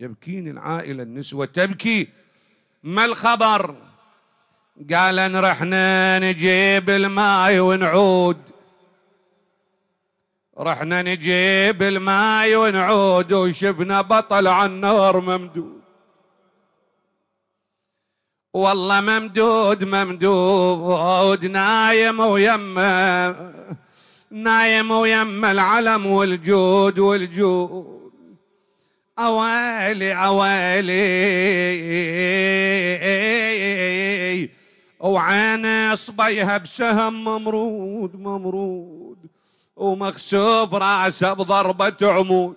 يبكين العائلة النسوة تبكي ما الخبر قال ان رحنا نجيب الماي ونعود رحنا نجيب الماي ونعود وشبنا بطل عن النهر ممدود والله ممدود ممدود نايم ويمه نايم ويمه العلم والجود والجود اوالي اوالي وعانى صبيها بسهم ممرود ممرود ومغسوب راسه بضربة عمود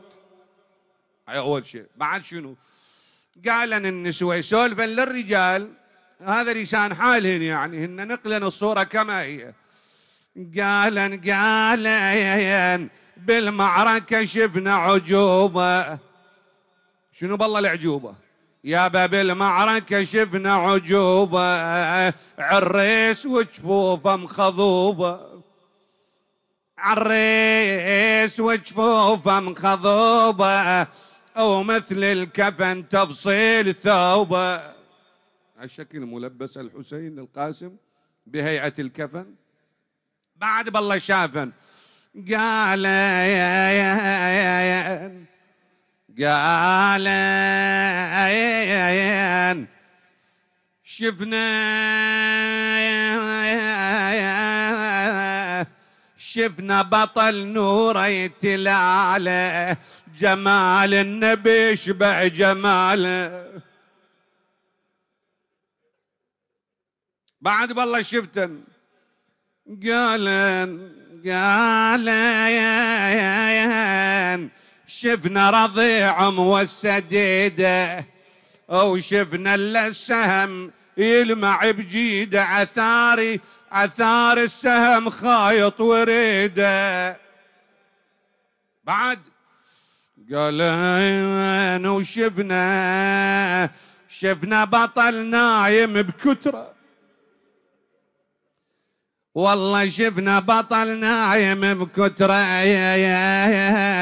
أول شيء بعد شنو قال النسوة سولفا للرجال هذا لسان حالهن يعني هن نقلن الصورة كما هي قال قال بالمعركة شفنا عجوبة شنو بالله العجوبة يا باب المعركة شفنا عجوبة عريس وجفوفه مخضوبة عريس وجفوفه مخضوبة أو مثل الكفن تفصيل ثوبة الشكل ملبس الحسين القاسم بهيئة الكفن بعد بالله شافن قال يا يا يا يا قال شفنا شفنا بطل نور الأعلى جمال النبي شبع جماله بعد والله شفتن قال قال شفنا رضيع والسديدة وشفنا الا السهم يلمع بجيده عثاري عثار السهم خايط وريده بعد قال وشفنا شفنا بطل نايم بكتره والله شفنا بطل نايم بكتره يا يا يا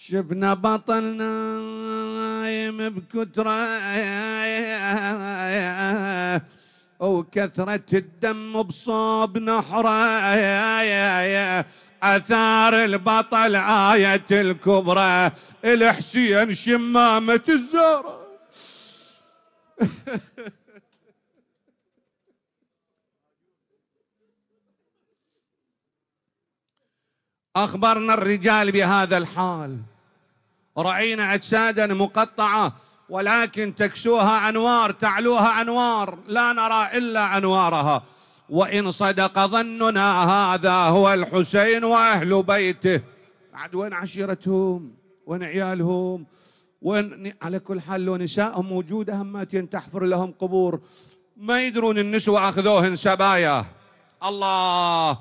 شفنا بطلنا نايم بكترة وكثرة الدم بصوب نحره أثار البطل آية الكبرى الحسين شمامة الزهرة أخبرنا الرجال بهذا الحال رأينا أجسادا مقطعة ولكن تكسوها أنوار تعلوها أنوار لا نرى إلا أنوارها وإن صدق ظننا هذا هو الحسين وأهل بيته بعد وين عشيرتهم وين عيالهم وين على كل حال لو نسائهم موجودة هماتين تحفر لهم قبور ما يدرون النسوة أخذوهن سبايا الله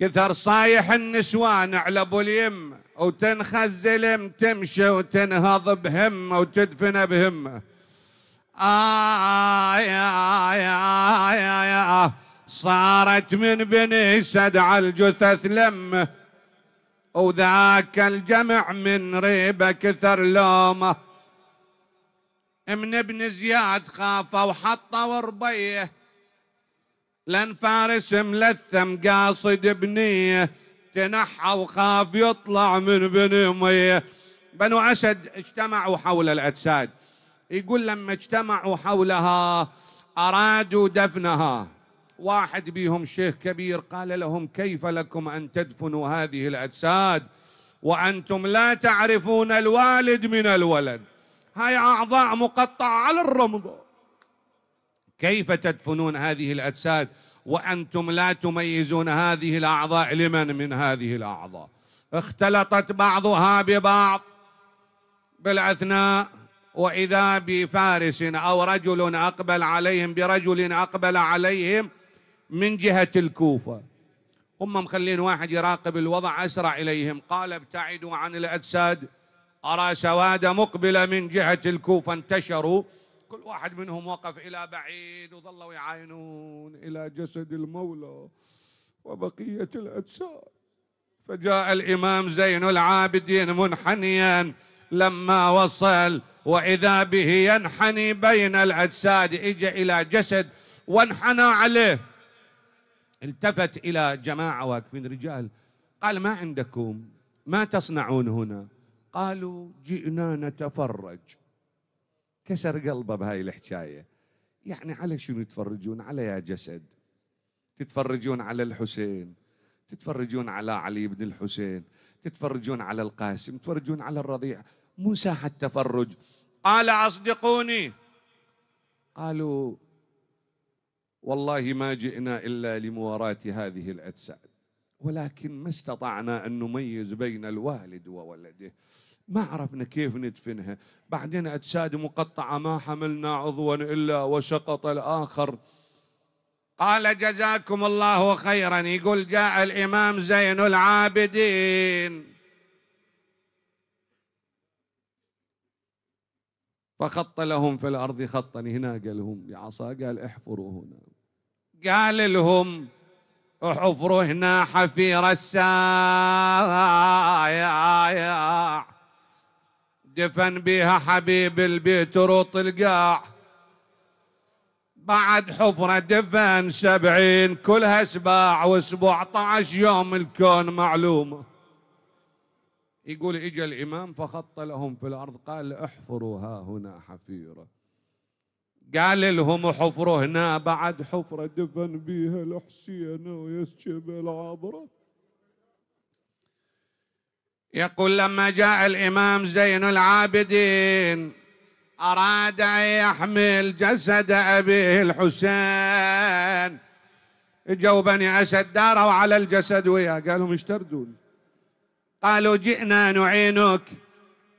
كثر صايح النسوان على ابو اليم وتنخزلم تمشي وتنهض بهمه وتدفن بهمه آه يا يا يا يا صارت من بني سدع الجثث لمه وذاك الجمع من ريبه كثر لومه من ابن زياد خافوا وحطوا ربيه لان فارس ملثم قاصد بنيه تنحى وخاف يطلع من اميه بنو أسد اجتمعوا حول الأجساد يقول لما اجتمعوا حولها أرادوا دفنها واحد بيهم شيخ كبير قال لهم كيف لكم أن تدفنوا هذه الأجساد وأنتم لا تعرفون الوالد من الولد هاي أعضاء مقطعة على الرمض كيف تدفنون هذه الأجساد وأنتم لا تميزون هذه الأعضاء لمن من هذه الأعضاء اختلطت بعضها ببعض بالأثناء وإذا بفارس أو رجل أقبل عليهم برجل أقبل عليهم من جهة الكوفة هم مخلين واحد يراقب الوضع أسرع إليهم قال ابتعدوا عن الأجساد أرى سواد مقبلة من جهة الكوفة انتشروا كل واحد منهم وقف إلى بعيد وظلوا يعاينون إلى جسد المولى وبقية الأجساد فجاء الإمام زين العابدين منحنيا لما وصل وإذا به ينحني بين الأجساد إجا إلى جسد وانحنى عليه التفت إلى جماعة واقفين رجال قال ما عندكم ما تصنعون هنا قالوا جئنا نتفرج كسر قلبه بهاي الحكاية يعني على شنو يتفرجون على يا جسد تتفرجون على الحسين تتفرجون على علي بن الحسين تتفرجون على القاسم تتفرجون على الرضيع مو ساحة تفرج قال أصدقوني قالوا والله ما جئنا إلا لمواراة هذه الأجساد ولكن ما استطعنا أن نميز بين الوالد وولده ما عرفنا كيف ندفنها بعدين أجساد مقطعة ما حملنا عضوا إلا وسقط الآخر قال جزاكم الله خيرا يقول جاء الإمام زين العابدين فخط لهم في الأرض خطا هنا قالهم بعصا قال احفروا هنا قال لهم احفروا هنا حفير الساعة دفن بيها حبيب البيت روط القاع بعد حفرة دفن سبعين كلها سباع وسبعة طعش يوم الكون معلومة يقول اجى الامام فخط لهم في الارض قال احفروا ها هنا حفيرة قال لهم حفروا هنا بعد حفرة دفن بيها الحسين ويسجب العبرات يقول لما جاء الإمام زين العابدين أراد أن يحمل جسد أبيه الحسين جو بني أسد داروا على الجسد وياه قال لهم اشتردون قالوا جئنا نعينك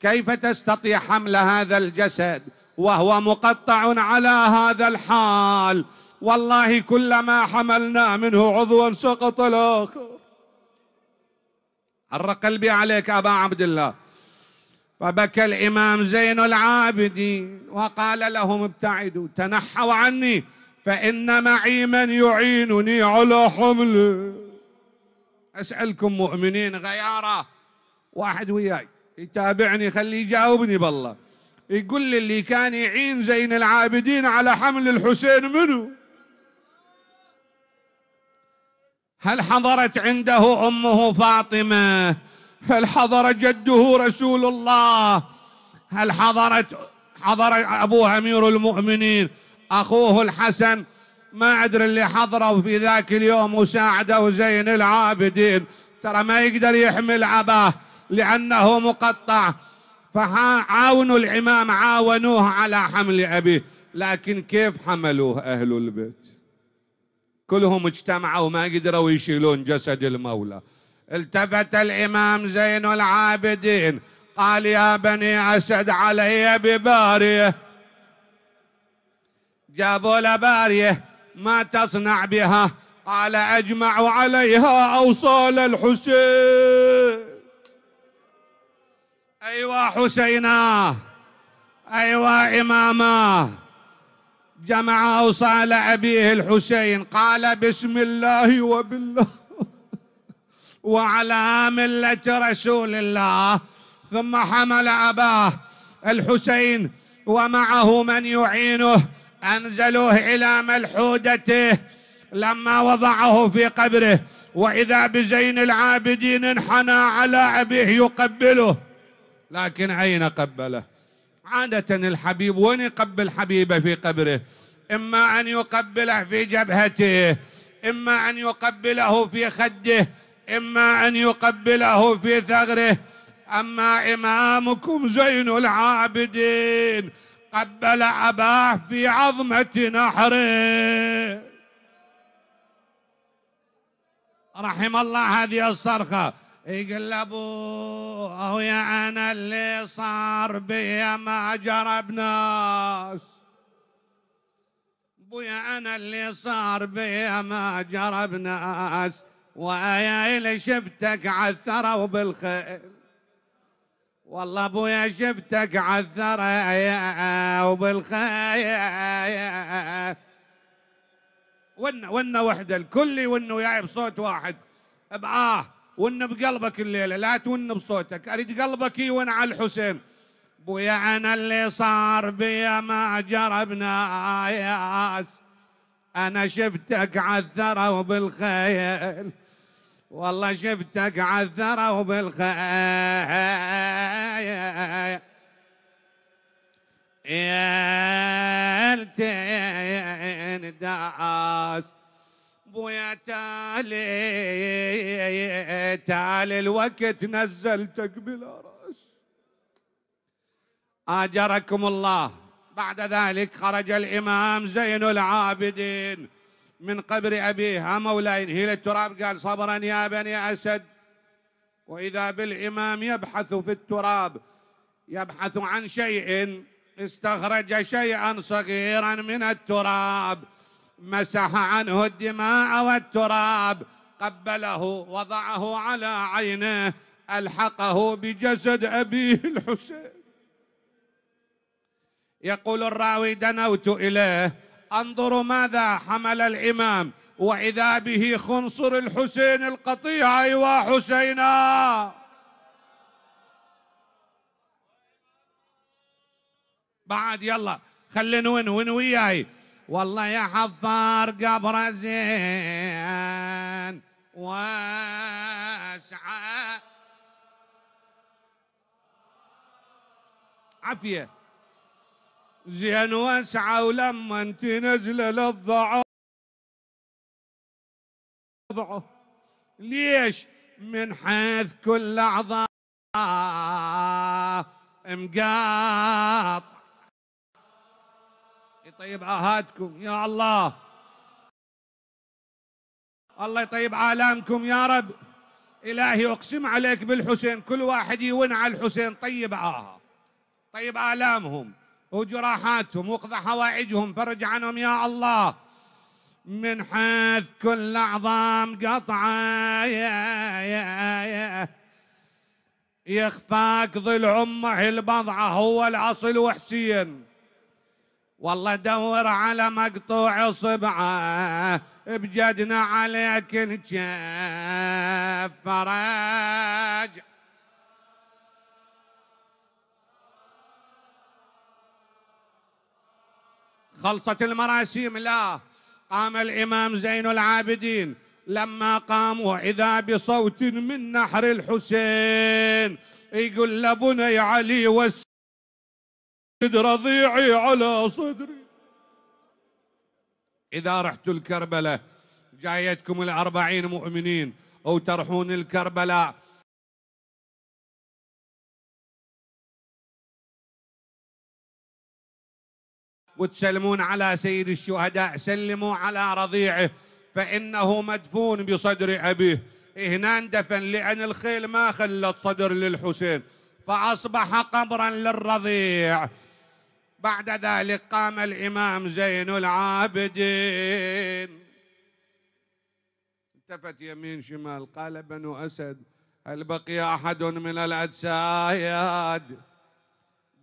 كيف تستطيع حمل هذا الجسد وهو مقطع على هذا الحال والله كلما حملنا منه عضوا سقط الآخر عر قلبي عليك أبا عبد الله فبكى الإمام زين العابدين وقال لهم ابتعدوا تنحوا عني فإن معي من يعينني على حمله أسألكم مؤمنين غيارة واحد وياي يتابعني خليه يجاوبني بالله يقول لي اللي كان يعين زين العابدين على حمل الحسين منه هل حضرت عنده امه فاطمه هل حضر جده رسول الله هل حضرت حضر ابوه امير المؤمنين اخوه الحسن ما ادري اللي حضره في ذاك اليوم وساعده زين العابدين ترى ما يقدر يحمل عباه لانه مقطع فعاونوا الامام عاونوه على حمل ابيه لكن كيف حملوه اهل البيت كلهم اجتمعوا ما قدروا يشيلون جسد المولى التفت الإمام زين العابدين قال يا بني أسد علي ببارية جابوا له بارية ما تصنع بها قال أجمع عليها أوصال الحسين أيوا حسيناه أيوا إماماه جمع أوصال أبيه الحسين قال بسم الله وبالله وعلى ملة رسول الله ثم حمل أباه الحسين ومعه من يعينه أنزلوه إلى ملحودته لما وضعه في قبره وإذا بزين العابدين انحنى على أبيه يقبله لكن أين قبله عادة الحبيب وين يقبل حبيبه في قبره إما أن يقبله في جبهته إما أن يقبله في خده إما أن يقبله في ثغره أما إمامكم زين العابدين قبل أباه في عظمة نحره رحم الله هذه الصرخة يقلبوه يا انا اللي صار بيا ما جرى بناس بويا انا اللي صار بيا ما جرى بناس ويا اللي شفتك عثروا بالخيل والله ابويا شفتك يا وبالخيل ون ون وحده الكل ون وياي بصوت واحد بآه ون بقلبك الليلة لا تون بصوتك أريد قلبك يون على الحسين بويا أنا اللي صار بيا ما جربنا ياس أنا شفتك عذره وبالخيل والله شفتك عذره وبالخيل يا التين داس ويا تالي تالي الوقت نزلتك بلا راس اجركم الله بعد ذلك خرج الامام زين العابدين من قبر ابيه مولاي انهي التراب قال صبرا يا بني اسد واذا بالامام يبحث في التراب يبحث عن شيء استخرج شيئا صغيرا من التراب مسح عنه الدماء والتراب قبله وضعه على عينه ألحقه بجسد أبيه الحسين يقول الراوي دنوت إليه أنظر ماذا حمل الإمام وإذا به خنصر الحسين القطيع أيوا حسينا بعد يلا خلينا ونون وياي والله يا حفار قبر زين واسعة عافية زين واسعة ولما انت نزل للضعف ليش من حيث كل أعضاء مقاطعة طيب عهادكم يا الله الله يطيب عالمكم يا رب إلهي أقسم عليك بالحسين كل واحد يون على الحسين طيب عاها طيب آلامهم وجراحاتهم وقضى حوائجهم فرج عنهم يا الله من حيث كل عظام قطعة يا يا يا يخفاك ظل أمه البضعة هو الأصل وحسين والله دور على مقطوع صبعه بجدنا عليك نجف فرج خلصت المراسيم لا قام الإمام زين العابدين لما قام وإذا بصوت من نحر الحسين يقول لبني علي وس رضيعي على صدري إذا رحت الكربلة جايتكم الأربعين مؤمنين أو ترحون الكربلاء وتسلمون على سيد الشهداء سلموا على رضيعه فإنه مدفون بصدر أبيه هنا اندفن لأن الخيل ما خلت صدر للحسين فأصبح قبرا للرضيع بعد ذلك قام الإمام زين العابدين التفت يمين شمال قال بنو أسد هل بقي أحد من الأجساد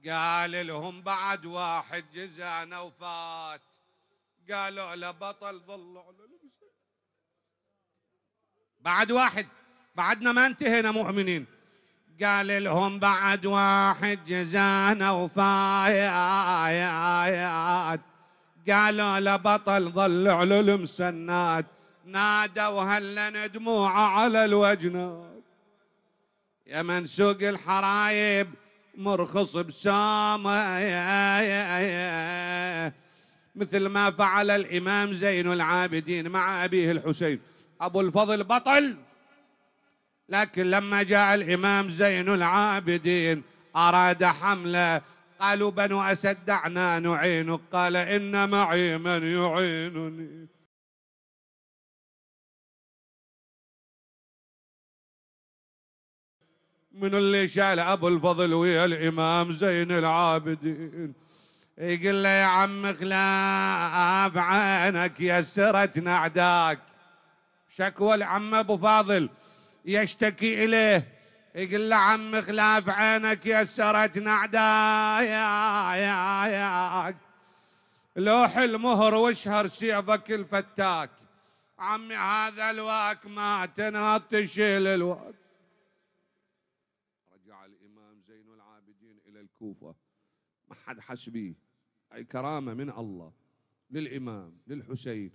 قال لهم بعد واحد جزعنا وفات قالوا له بطل ظلوا بعد واحد بعدنا ما انتهينا مؤمنين قال لهم بعد واحد جزانا وفايات قالوا لبطل ظل علو المسنات نادوا هل دموع على الوجنات يا من سوق الحرايب مرخص بسامة مثل ما فعل الإمام زين العابدين مع أبيه الحسين أبو الفضل بطل لكن لما جاء الإمام زين العابدين أراد حمله قالوا بنو أسد دعنا نعينك قال إن معي من يعينني من اللي شال أبو الفضل ويا الإمام زين العابدين يقول له يا عم خلاف عينك يسرت نعداك شكوى العم أبو فاضل يشتكي إليه يقول له عم خلاف عينك يسرتنا عداياك لوح المهر واشهر سيفك الفتاك عمي هذا الواك ما تنهض تشيل الواك رجع الإمام زين العابدين إلى الكوفة ما حد حس به أي كرامة من الله للإمام للحسين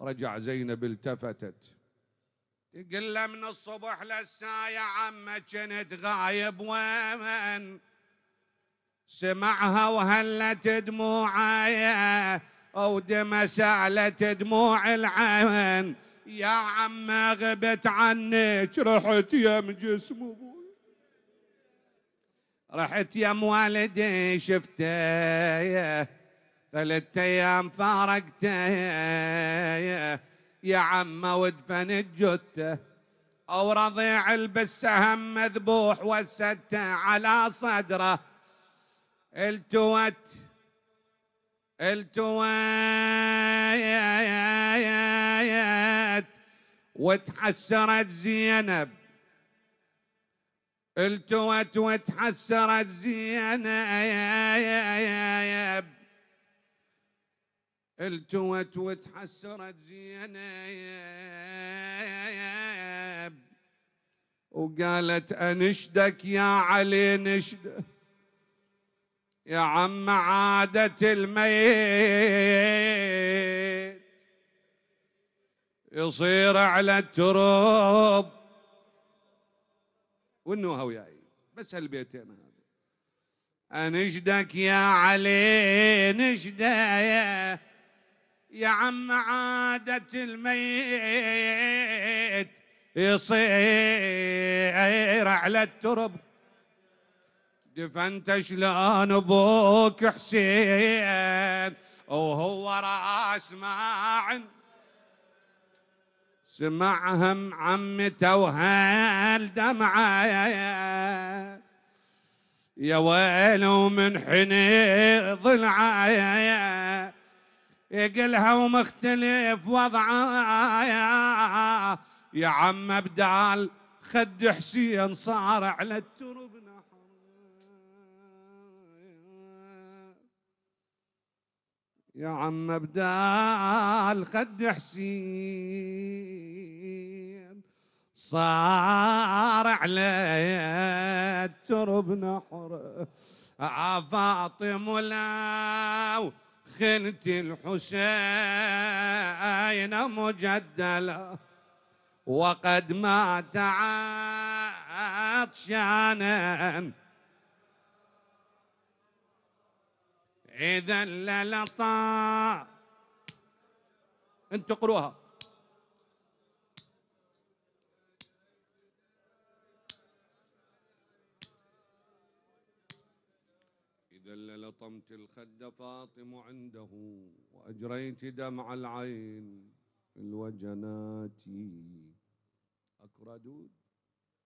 رجع زينب التفتت قل له من الصبح للساعة عما كنت غايب ومن سمعها وهلت دموعي او دم سالت دموع العين يا عما غبت عنك رحت يم جسم ابوي رحت يم والدي شفته ثلاث ايام فارقته يا عم وادفن الجثة أو رضيع البسهم مذبوح وسدته على صدره التوت التوت وتحسرت زينب التوت وتحسرت زينب التوت وتحسرت زينب وقالت انشدك يا علي نشدك يا عم عادة الميت يصير على التراب وانه وياي بس هالبيتين هذا انشدك يا علي نشدك يا عم عادة الميت يصير على الترب دفنت شلون ابوك حسين وهو راس عند سمعهم عمته وهل دمعه يا ويل من حني ضلعه يقلها ومختلف وضعها يا عم بدال خد حسين صار على الترب نحر يا عم بدال خد حسين صار على الترب نحر آه، فاطم لو خلت الحسين مجدلا وقد مات عطشانا إذا للطا انتقروها جل لطمت الخد فاطم عنده وأجريت دمع العين في الوجنات أكردود